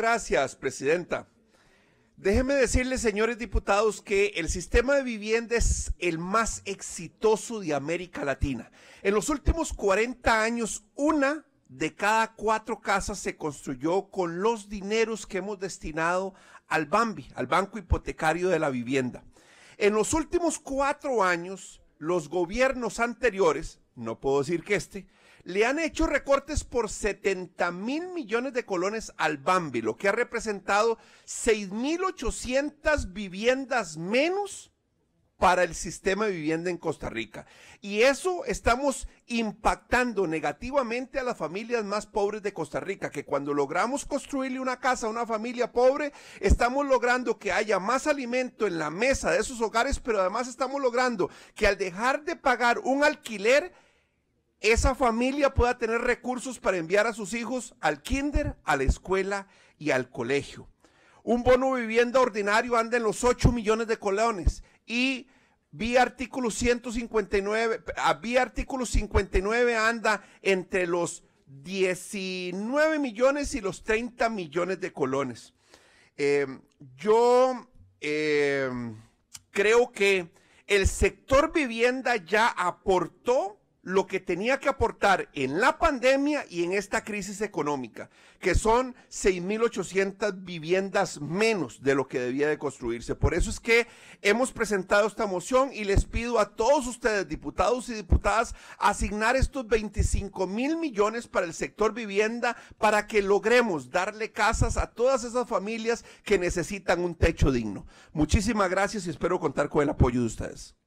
gracias, presidenta. Déjeme decirles, señores diputados, que el sistema de vivienda es el más exitoso de América Latina. En los últimos 40 años, una de cada cuatro casas se construyó con los dineros que hemos destinado al BAMBI, al Banco Hipotecario de la Vivienda. En los últimos cuatro años, los gobiernos anteriores, no puedo decir que este, le han hecho recortes por 70 mil millones de colones al Bambi, lo que ha representado 6.800 viviendas menos para el sistema de vivienda en Costa Rica. Y eso estamos impactando negativamente a las familias más pobres de Costa Rica, que cuando logramos construirle una casa a una familia pobre, estamos logrando que haya más alimento en la mesa de esos hogares, pero además estamos logrando que al dejar de pagar un alquiler, esa familia pueda tener recursos para enviar a sus hijos al kinder, a la escuela y al colegio. Un bono vivienda ordinario anda en los 8 millones de colones y vi artículo 159, ah, vi artículo 59 anda entre los 19 millones y los 30 millones de colones. Em, yo em, creo que el sector vivienda ya aportó lo que tenía que aportar en la pandemia y en esta crisis económica, que son 6.800 viviendas menos de lo que debía de construirse. Por eso es que hemos presentado esta moción y les pido a todos ustedes, diputados y diputadas, asignar estos 25 mil millones para el sector vivienda para que logremos darle casas a todas esas familias que necesitan un techo digno. Muchísimas gracias y espero contar con el apoyo de ustedes.